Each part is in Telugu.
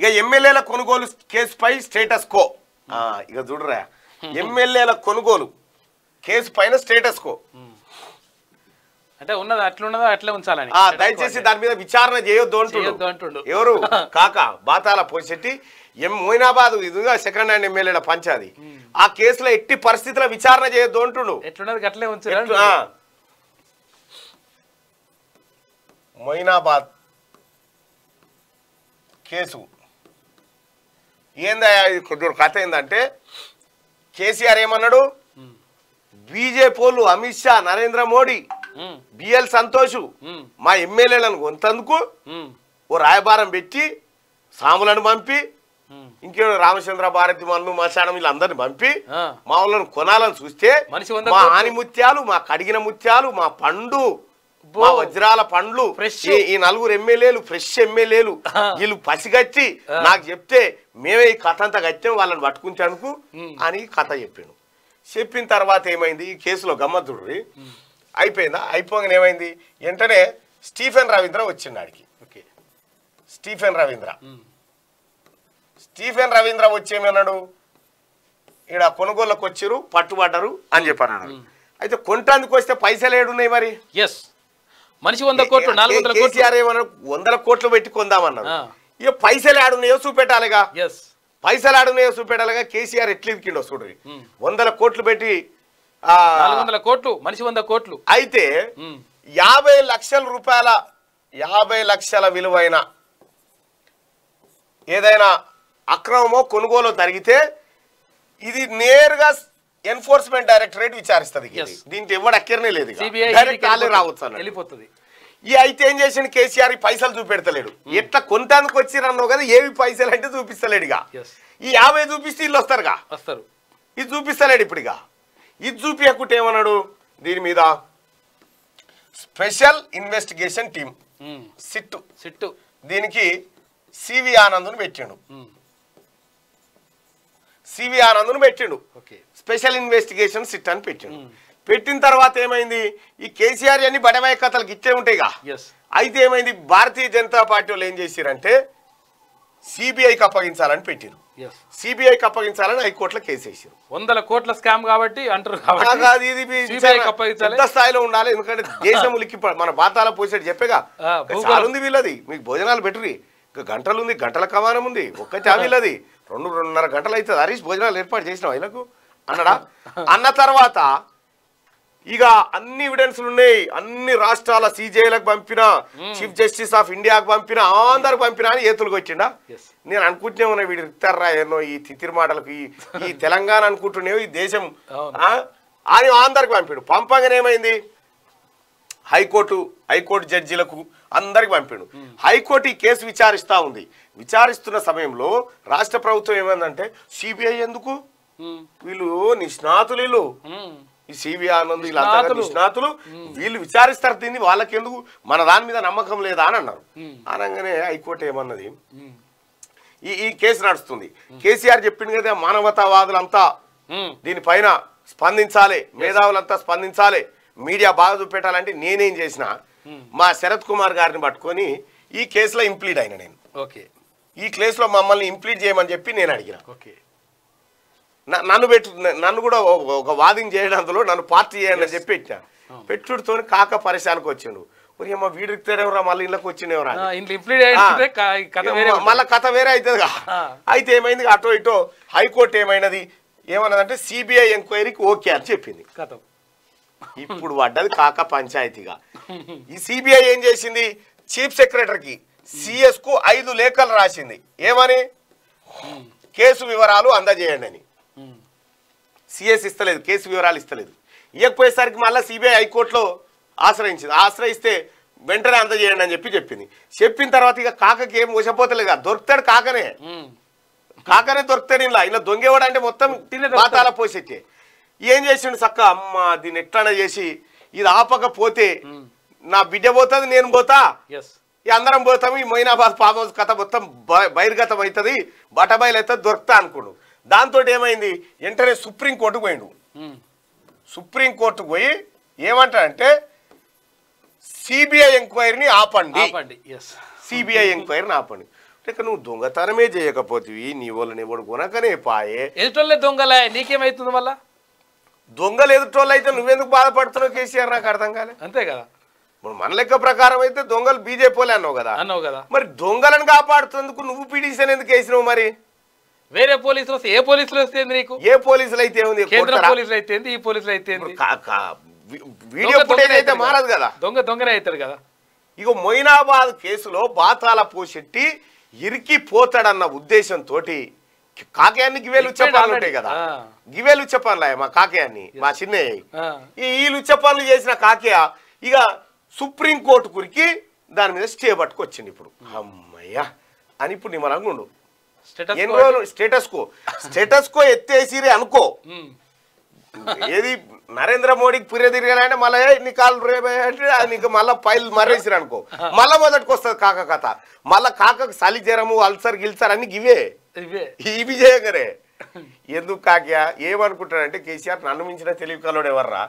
ఇక ఎమ్మెల్యేల కొనుగోలు కేసుపై స్టేటస్ కో ఇక చూడరా ఎమ్మెల్యేల కొనుగోలు కేసు పైన స్టేటస్ కో అంటే ఉన్నది ఉన్నదో అట్లే ఉంచాలని దయచేసి దాని మీద విచారణ చేయొద్దు అంటుండు ఎవరు కాక బాతాల పోసెట్టి ఎం మోయినాబాద్ ఇదిగా సెకండ్ హ్యాండ్ ఎమ్మెల్యేల పంచాది ఆ కేసులో ఎట్టి పరిస్థితుల విచారణ చేయొద్దు అంటుండు ఎట్లున్నది అట్లే ఉంచు మొయినాబాద్ కేసు ఏందా కొద్దిగా కథ ఏంటంటే కేసీఆర్ ఏమన్నాడు బీజేపీ వాళ్ళు అమిత్ షా నరేంద్ర మోడీ బిఎల్ సంతోష్ మా ఎమ్మెల్యేలను కొంతందుకు ఓ రాయబారం పెట్టి సాములను పంపి ఇంకేమో రామచంద్ర భారతి మన్ను మశానం వీళ్ళందరిని పంపి మా వాళ్ళని కొనాలని చూస్తే మా ఆని ముత్యాలు మా కడిగిన ముత్యాలు మా పండు మా వజ్రాల పండ్లు ఫ్రెష్ ఈ నలుగురు ఎమ్మెల్యేలు ఫ్రెష్ ఎమ్మెల్యేలు వీళ్ళు పసిగట్టి నాకు చెప్తే మేమే ఈ కథ అంతా గచ్చాం వాళ్ళని పట్టుకుంటానుకు అని కథ చెప్పాను చెప్పిన తర్వాత ఏమైంది ఈ కేసులో గమ్మత్తుడ్రి అయిపోయిందా అయిపోగానే ఏమైంది వెంటనే స్టీఫెన్ రవీంద్ర వచ్చిండు ఆడికి స్టీఫెన్ రవీంద్ర స్టీఫెన్ రవీంద్ర ఏమన్నాడు ఇక్కడ కొనుగోళ్ళకు వచ్చారు పట్టుబడ్డరు అని చెప్పాను అయితే కొంటందుకు వస్తే పైసలు ఏడున్నాయి మరి ఎస్ మనిషి వంద కోట్లు నాలుగు వందల కోట్లు వందల కోట్లు పెట్టి కొందామన్నారు ఇక పైసలు ఆడున్నాయో చూపెట్టాలిగా పైసలు ఆడున్నాయో చూపెట్టాలిగా కేసీఆర్ ఎట్లా ఇరికిండో చూడండి hmm. వందల కోట్లు పెట్టి వందల కోట్లు మనిషి వంద కోట్లు అయితే hmm. యాభై లక్షల రూపాయల యాభై లక్షల విలువైన ఏదైనా అక్రమమో కొనుగోలు జరిగితే ఇది నేరుగా ఎన్ఫోర్స్మెంట్ డైరెక్టరేట్ విచారిస్తుంది దీంట్లో ఎవడు అక్కర్నే లేదు రావచ్చు వెళ్ళిపోతుంది ఈ అయితే ఏం చేసిన కేసీఆర్ పైసలు చూపెడతలేడు hmm. ఎట్లా కొంటానికి వచ్చిరన్నావు కదా ఏవి పైసలు అంటే చూపిస్తలేడు ఇక ఈ యాభై చూపిస్తే ఇల్లు వస్తారుగా వస్తారు ఇది చూపిస్తలేడు ఇప్పుడు ఇక ఇది చూపించకుంటే ఏమన్నాడు దీని మీద special investigation team hmm. SIT SIT దీనికి సివి ఆనంద్ పెట్టిండు hmm. సివి ఆనంద్ను పెట్టిండు స్పెషల్ ఇన్వెస్టిగేషన్ సిట్ అని పెట్టిండు పెట్టిన తర్వాత ఏమైంది ఈ కేసీఆర్ అన్ని బడమాయి ఇచ్చే ఉంటాయిగా అయితే ఏమైంది భారతీయ జనతా పార్టీ వాళ్ళు ఏం చేశారంటే సిబిఐకి అప్పగించాలని పెట్టిరు సిబిఐకి అప్పగించాలని హైకోర్టులో కేసు వేసారు వందల కోట్ల స్కామ్ కాబట్టి అంటారు పెద్ద స్థాయిలో ఉండాలి ఎందుకంటే దేశం ఉలిక్కి మన బాతాల పోసేట్టు చెప్పేగా ఉంది వీళ్ళది మీకు భోజనాలు పెట్టురి గంటలు ఉంది గంటల కమానం ఉంది ఒక్క అది రెండు రెండున్నర గంటలు అవుతుంది హరీష్ భోజనాలు ఏర్పాటు చేసిన వీళ్ళకు అన్నడా అన్న తర్వాత ఇక అన్ని ఎవిడెన్స్లు ఉన్నాయి అన్ని రాష్ట్రాల సీజేలకు పంపిన చీఫ్ జస్టిస్ ఆఫ్ ఇండియాకు పంపిన అందరికి పంపిన అని ఏతులకు వచ్చిండా నేను అనుకుంటున్నా ఉన్నా వీడు ఇస్తారా ఏమో ఈ తితిరిమాటలకు ఈ ఈ తెలంగాణ అనుకుంటున్నావు ఈ దేశం అని అందరికి పంపిడు ఏమైంది హైకోర్టు హైకోర్టు జడ్జీలకు అందరికి పంపిండు హైకోర్టు ఈ కేసు విచారిస్తూ ఉంది విచారిస్తున్న సమయంలో రాష్ట్ర ప్రభుత్వం ఏమైందంటే సిబిఐ ఎందుకు వీళ్ళు నిష్ణాతులు వీళ్ళు ఈ సిబిఐ ఆనంద్ వీళ్ళంతా నిష్ణాతులు వీళ్ళు విచారిస్తారు దీన్ని వాళ్ళకెందుకు మన దాని మీద నమ్మకం లేదా అని అన్నారు అనగానే హైకోర్టు ఏమన్నది ఈ ఈ కేసు నడుస్తుంది కేసీఆర్ చెప్పింది కదా మానవతావాదులంతా దీనిపైన స్పందించాలి మేధావులంతా స్పందించాలి మీడియా బాగా చూపెట్టాలంటే నేనేం చేసిన hmm. మా శరత్ కుమార్ గారిని పట్టుకొని ఈ కేసులో ఇంప్లీడ్ అయిన నేను ఓకే ఈ కేసులో మమ్మల్ని ఇంప్లీడ్ చేయమని చెప్పి నేను అడిగిన ఓకే నన్ను పెట్టు నన్ను కూడా ఒక వాదింగ్ చేయడంతో నన్ను పార్టీ చేయాలని చెప్పి పెట్టా oh. పెట్టుడుతో కాక పరిశానికి వచ్చిండు ఒరేమ్మా వీడు ఇస్తాడేవరా మళ్ళీ ఇళ్ళకి వచ్చినవరా మళ్ళీ కథ వేరే అవుతుందిగా అయితే ఏమైంది అటో ఇటో హైకోర్టు ఏమైనది ఏమన్నదంటే సిబిఐ ఎంక్వైరీకి ఓకే అని చెప్పింది కథ ఇప్పుడు పడ్డది కాక పంచాయతీగా ఈ సిబిఐ ఏం చేసింది చీఫ్ సెక్రటరీకి సిఎస్ కు ఐదు లేఖలు రాసింది ఏమని కేసు వివరాలు అందజేయండి అని సిఎస్ ఇస్తలేదు కేసు వివరాలు ఇస్తలేదు ఇకపోయేసరికి మళ్ళీ సిబిఐ హైకోర్టులో ఆశ్రయించింది ఆశ్రయిస్తే వెంటనే అందజేయండి అని చెప్పి చెప్పింది చెప్పిన తర్వాత ఇక కాకకి ఏం మోసపోతలేదు దొరుకుతాడు కాకనే కాకనే దొరుకుతాడు ఇలా ఇలా దొంగేవాడు అంటే మొత్తం పాతాల పోసెట్టే ఏం చేసిండు చక్క అమ్మ దీన్ని ఎట్లనే చేసి ఇది ఆపకపోతే నా బిడ్డ పోతుంది నేను పోతా అందరం పోతాము ఈ మైనాబాద్ పాపం కథ మొత్తం బహిర్గతం అవుతుంది బటబయలు అయితే దొరుకుతా అనుకోడు దాంతో ఏమైంది వెంటనే సుప్రీంకోర్టుకు పోయిండు సుప్రీంకోర్టుకు పోయి ఏమంటాడంటే సిబిఐ ఎంక్వైరీని ఆపండి సిబిఐ ఎంక్వైరీని ఆపండి ఇక నువ్వు దొంగతనమే చేయకపోతే నీ వాళ్ళని ఎవడు కొనకనే పాయే ఎదుటోళ్ళే దొంగలే నీకేమైతుంది మళ్ళా దొంగలు ఎదుటోళ్ళు అయితే నువ్వెందుకు బాధపడుతున్నావు కేసీఆర్ నాకు అర్థం కాలే అంతే కదా ఇప్పుడు మన లెక్క ప్రకారం అయితే దొంగలు బీజేపీలే అన్నావు కదా అన్నావు కదా మరి దొంగలను కాపాడుతున్నందుకు నువ్వు పిటిషన్ ఎందుకు వేసినావు మరి వేరే పోలీసులు వస్తే ఏ పోలీసులు వస్తే నీకు ఏ పోలీసులు అయితే ఉంది పోలీసులు అయితే ఈ పోలీసులు అయితే వీడియో ఫుటేజ్ అయితే మారదు కదా దొంగ దొంగనే అవుతాడు కదా ఇక మొయినాబాద్ కేసులో బాతాల ఇరికి పోతాడన్న ఉద్దేశంతో కాకేయాన్ని గివేలు చెప్పాలు ఉంటాయి కదా గివేలు చెప్పాలి మా కాకేయాన్ని మా చిన్నయ్య ఈ వీళ్ళు చెప్పాలు చేసిన కాకేయ ఇక సుప్రీంకోర్టు కురికి దాని మీద స్టే పట్టుకొచ్చింది ఇప్పుడు hmm. అమ్మయ్యా అని ఇప్పుడు నీ మనం ఉండు ఎన్ని స్టేటస్ కో స్టేటస్ కో ఎత్తేసిరే అనుకో hmm. ఏది నరేంద్ర మోడీకి పురే తిరిగానంటే మళ్ళీ నీ కాలు రేపే ఇంకా మళ్ళీ పైలు మర్రేసిరు అనుకో మళ్ళీ మొదటికి వస్తుంది కాక కథ మళ్ళీ కాకకు చలి జ్వరము అల్సర్ గిల్సర్ అన్ని గివే ఇవి చేయగానే ఎందుకు కాక్యా ఏమనుకుంటాడంటే కేసీఆర్ నన్ను మించిన తెలివి కలవాడు ఎవర్రా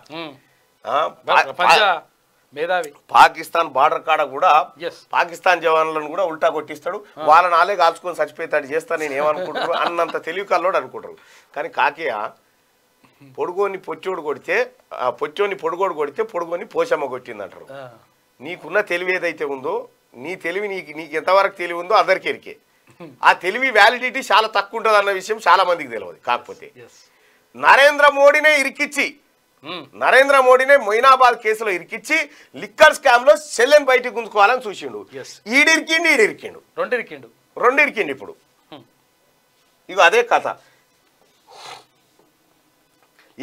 మేధావి పాకిస్తాన్ బార్డర్ కాడ కూడా పాకిస్తాన్ జవాన్లను కూడా ఉల్టా కొట్టిస్తాడు వాళ్ళని ఆలే కాల్చుకొని చచ్చిపోతాడు చేస్తా నేను ఏమనుకుంటారు అన్నంత తెలివి కల్లోడు అనుకుంటారు కానీ కాకయ్య పొడుగోని పొచ్చోడు కొడితే పొచ్చోని పొడుగోడు కొడితే పొడుగోని పోషమ్మ కొట్టింది అంటారు నీకున్న తెలివి ఏదైతే ఉందో నీ తెలివి నీకు నీకు ఎంతవరకు తెలివి ఉందో అందరికీ ఎరికే ఆ తెలివి వ్యాలిడిటీ చాలా తక్కువ ఉంటుంది అన్న విషయం చాలా మందికి తెలియదు కాకపోతే నరేంద్ర మోడీనే ఇరికిచ్చి hmm. నరేంద్ర మోడీనే మొయినాబాద్ కేసులో ఇరికిచ్చి లిక్కర్ స్కామ్ లో సెల్లెం బయటకు గుంజుకోవాలని చూసిండు ఈడిరికిండు ఈడిరికిండు రెండు ఇరికిండు రెండు ఇరికిండు ఇప్పుడు hmm. ఇక అదే కథ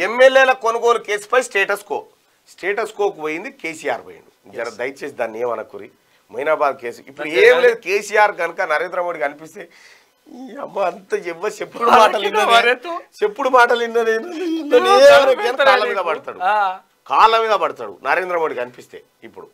ఎమ్మెల్యేల కొనుగోలు కేసుపై స్టేటస్ కో స్టేటస్ కోకు పోయింది కేసీఆర్ పోయిండు జర దయచేసి దాన్ని ఏమనకురి మైనాబాద్ కేసు ఇప్పుడు ఏం లేదు కేసీఆర్ కనుక నరేంద్ర మోడీ కనిపిస్తే అమ్మ అంత ఎవ్వ చెప్పుడు మాటలు చెప్పుడు మాటలు కాళ్ళ మీద పడతాడు కాళ్ళ మీద పడతాడు నరేంద్ర మోడీ కనిపిస్తే ఇప్పుడు